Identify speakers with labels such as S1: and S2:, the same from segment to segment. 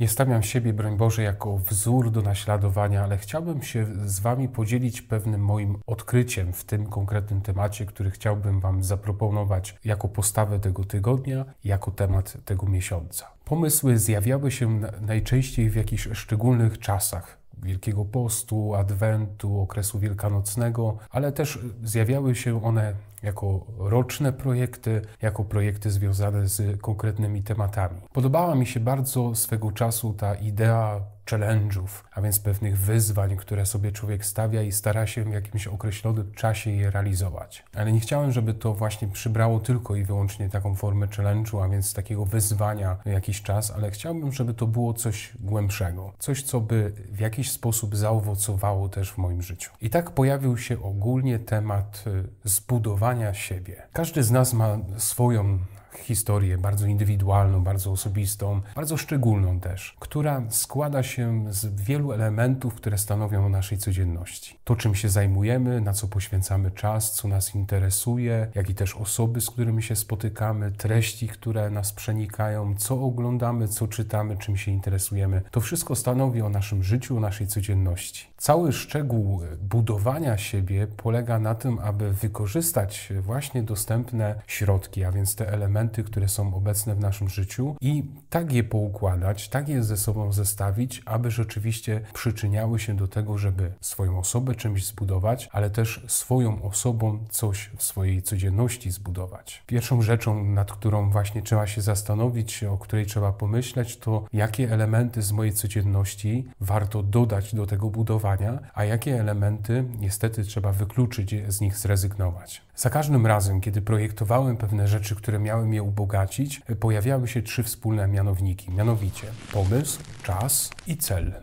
S1: Nie stawiam siebie, broń Boże, jako wzór do naśladowania, ale chciałbym się z Wami podzielić pewnym moim odkryciem w tym konkretnym temacie, który chciałbym Wam zaproponować jako postawę tego tygodnia, jako temat tego miesiąca. Pomysły zjawiały się najczęściej w jakichś szczególnych czasach. Wielkiego Postu, Adwentu, okresu wielkanocnego, ale też zjawiały się one jako roczne projekty, jako projekty związane z konkretnymi tematami. Podobała mi się bardzo swego czasu ta idea challenge'ów, a więc pewnych wyzwań, które sobie człowiek stawia i stara się w jakimś określonym czasie je realizować. Ale nie chciałem, żeby to właśnie przybrało tylko i wyłącznie taką formę challenge'u, a więc takiego wyzwania jakiś czas, ale chciałbym, żeby to było coś głębszego, coś, co by w jakiś sposób zaowocowało też w moim życiu. I tak pojawił się ogólnie temat y, zbudowania siebie. Każdy z nas ma swoją historię bardzo indywidualną, bardzo osobistą, bardzo szczególną też, która składa się z wielu elementów, które stanowią o naszej codzienności. To, czym się zajmujemy, na co poświęcamy czas, co nas interesuje, jak i też osoby, z którymi się spotykamy, treści, które nas przenikają, co oglądamy, co czytamy, czym się interesujemy. To wszystko stanowi o naszym życiu, o naszej codzienności. Cały szczegół budowania siebie polega na tym, aby wykorzystać właśnie dostępne środki, a więc te elementy, elementy, które są obecne w naszym życiu i tak je poukładać, tak je ze sobą zestawić, aby rzeczywiście przyczyniały się do tego, żeby swoją osobę czymś zbudować, ale też swoją osobą coś w swojej codzienności zbudować. Pierwszą rzeczą, nad którą właśnie trzeba się zastanowić, o której trzeba pomyśleć, to jakie elementy z mojej codzienności warto dodać do tego budowania, a jakie elementy niestety trzeba wykluczyć, z nich zrezygnować. Za każdym razem, kiedy projektowałem pewne rzeczy, które miały mnie ubogacić, pojawiały się trzy wspólne mianowniki, mianowicie pomysł, czas i cel.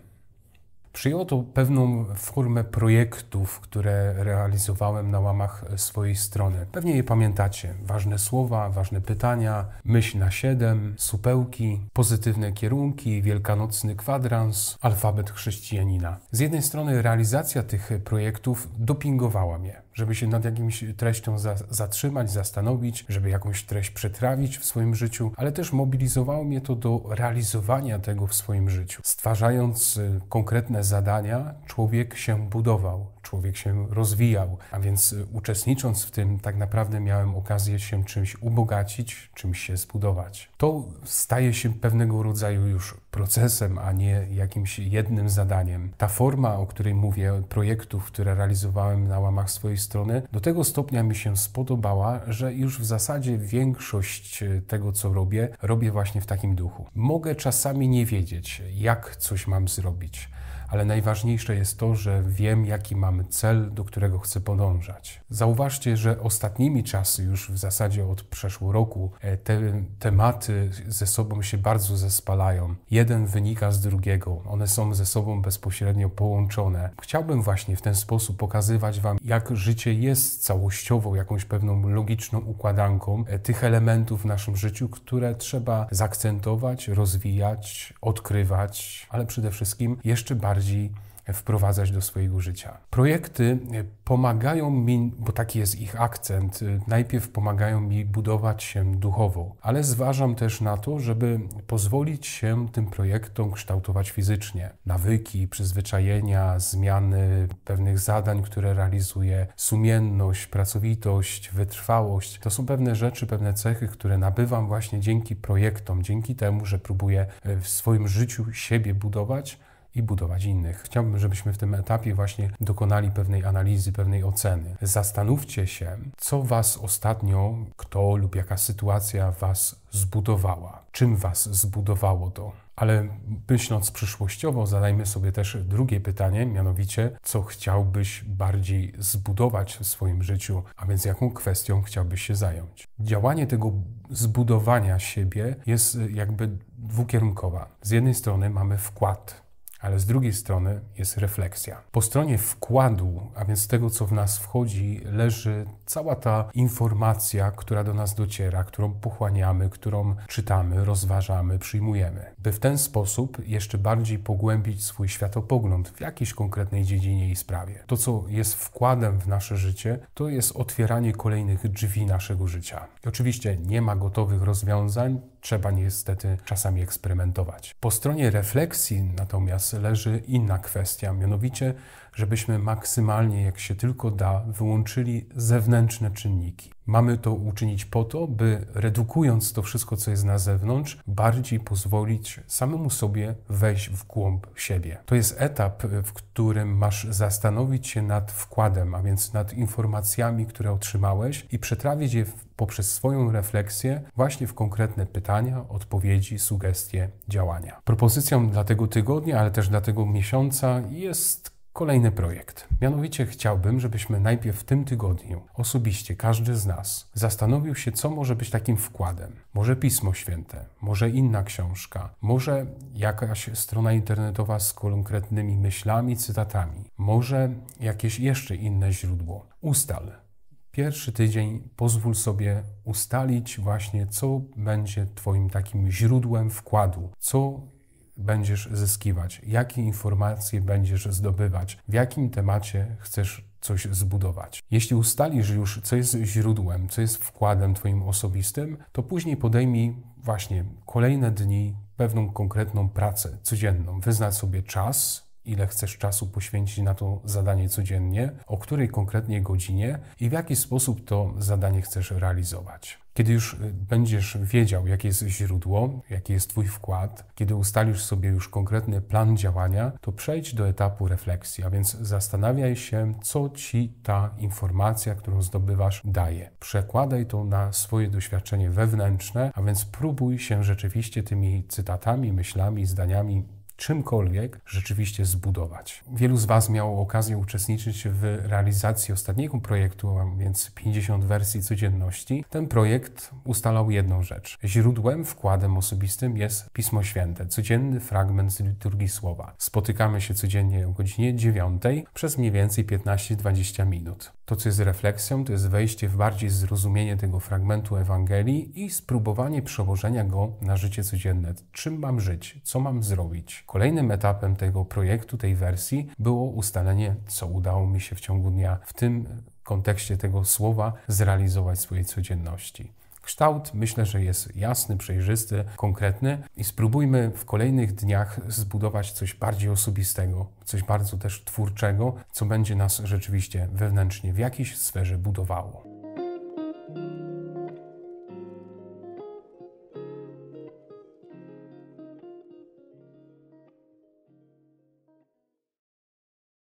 S1: Przyjęło to pewną formę projektów, które realizowałem na łamach swojej strony. Pewnie je pamiętacie. Ważne słowa, ważne pytania, myśl na siedem, supełki, pozytywne kierunki, wielkanocny kwadrans, alfabet chrześcijanina. Z jednej strony realizacja tych projektów dopingowała mnie żeby się nad jakimś treścią za, zatrzymać, zastanowić, żeby jakąś treść przetrawić w swoim życiu, ale też mobilizowało mnie to do realizowania tego w swoim życiu. Stwarzając y, konkretne zadania, człowiek się budował, człowiek się rozwijał. A więc y, uczestnicząc w tym, tak naprawdę miałem okazję się czymś ubogacić, czymś się zbudować. To staje się pewnego rodzaju już procesem, a nie jakimś jednym zadaniem. Ta forma, o której mówię, projektów, które realizowałem na łamach swojej strony, do tego stopnia mi się spodobała, że już w zasadzie większość y, tego, co robię, robię właśnie w takim duchu. Mogę czasami nie wiedzieć, jak coś mam zrobić ale najważniejsze jest to, że wiem, jaki mamy cel, do którego chcę podążać. Zauważcie, że ostatnimi czasy, już w zasadzie od przeszłego roku, e, te tematy ze sobą się bardzo zespalają. Jeden wynika z drugiego, one są ze sobą bezpośrednio połączone. Chciałbym właśnie w ten sposób pokazywać Wam, jak życie jest całościowo jakąś pewną logiczną układanką e, tych elementów w naszym życiu, które trzeba zaakcentować, rozwijać, odkrywać, ale przede wszystkim jeszcze bardziej bardziej wprowadzać do swojego życia. Projekty e, pomagają mi, bo taki jest ich akcent, e, najpierw pomagają mi budować się duchowo, ale zważam też na to, żeby pozwolić się tym projektom kształtować fizycznie. Nawyki, przyzwyczajenia, zmiany pewnych zadań, które realizuję, sumienność, pracowitość, wytrwałość to są pewne rzeczy, pewne cechy, które nabywam właśnie dzięki projektom, dzięki temu, że próbuję e, w swoim życiu siebie budować i budować innych. Chciałbym, żebyśmy w tym etapie właśnie dokonali pewnej analizy, pewnej oceny. Zastanówcie się, co Was ostatnio, kto lub jaka sytuacja Was zbudowała, czym Was zbudowało to. Ale myśląc przyszłościowo, zadajmy sobie też drugie pytanie, mianowicie, co chciałbyś bardziej zbudować w swoim życiu, a więc jaką kwestią chciałbyś się zająć. Działanie tego zbudowania siebie jest jakby dwukierunkowa. Z jednej strony mamy wkład ale z drugiej strony jest refleksja. Po stronie wkładu, a więc tego, co w nas wchodzi, leży cała ta informacja, która do nas dociera, którą pochłaniamy, którą czytamy, rozważamy, przyjmujemy. By w ten sposób jeszcze bardziej pogłębić swój światopogląd w jakiejś konkretnej dziedzinie i sprawie. To, co jest wkładem w nasze życie, to jest otwieranie kolejnych drzwi naszego życia. I oczywiście nie ma gotowych rozwiązań, trzeba niestety czasami eksperymentować. Po stronie refleksji natomiast leży inna kwestia, mianowicie żebyśmy maksymalnie, jak się tylko da, wyłączyli zewnętrzne czynniki. Mamy to uczynić po to, by redukując to wszystko, co jest na zewnątrz, bardziej pozwolić samemu sobie wejść w głąb siebie. To jest etap, w którym masz zastanowić się nad wkładem, a więc nad informacjami, które otrzymałeś i przetrawić je poprzez swoją refleksję właśnie w konkretne pytania, odpowiedzi, sugestie, działania. Propozycją dla tego tygodnia, ale też dla tego miesiąca jest kolejny projekt. Mianowicie chciałbym, żebyśmy najpierw w tym tygodniu osobiście każdy z nas zastanowił się, co może być takim wkładem. Może Pismo Święte, może inna książka, może jakaś strona internetowa z konkretnymi myślami, cytatami, może jakieś jeszcze inne źródło. Ustal. Pierwszy tydzień pozwól sobie ustalić właśnie, co będzie Twoim takim źródłem wkładu, co będziesz zyskiwać, jakie informacje będziesz zdobywać, w jakim temacie chcesz coś zbudować. Jeśli ustalisz już, co jest źródłem, co jest wkładem Twoim osobistym, to później podejmij właśnie kolejne dni pewną konkretną pracę codzienną. Wyznacz sobie czas, ile chcesz czasu poświęcić na to zadanie codziennie, o której konkretnie godzinie i w jaki sposób to zadanie chcesz realizować. Kiedy już y, będziesz wiedział, jakie jest źródło, jaki jest Twój wkład, kiedy ustalisz sobie już konkretny plan działania, to przejdź do etapu refleksji, a więc zastanawiaj się, co Ci ta informacja, którą zdobywasz, daje. Przekładaj to na swoje doświadczenie wewnętrzne, a więc próbuj się rzeczywiście tymi cytatami, myślami, zdaniami czymkolwiek rzeczywiście zbudować. Wielu z Was miało okazję uczestniczyć w realizacji ostatniego projektu, a więc 50 wersji codzienności. Ten projekt ustalał jedną rzecz. Źródłem, wkładem osobistym jest Pismo Święte, codzienny fragment z liturgii słowa. Spotykamy się codziennie o godzinie 9 przez mniej więcej 15-20 minut. To, co jest refleksją, to jest wejście w bardziej zrozumienie tego fragmentu Ewangelii i spróbowanie przełożenia go na życie codzienne. Czym mam żyć? Co mam zrobić? Kolejnym etapem tego projektu, tej wersji było ustalenie, co udało mi się w ciągu dnia w tym kontekście tego słowa zrealizować swojej codzienności. Kształt myślę, że jest jasny, przejrzysty, konkretny i spróbujmy w kolejnych dniach zbudować coś bardziej osobistego, coś bardzo też twórczego, co będzie nas rzeczywiście wewnętrznie w jakiejś sferze budowało.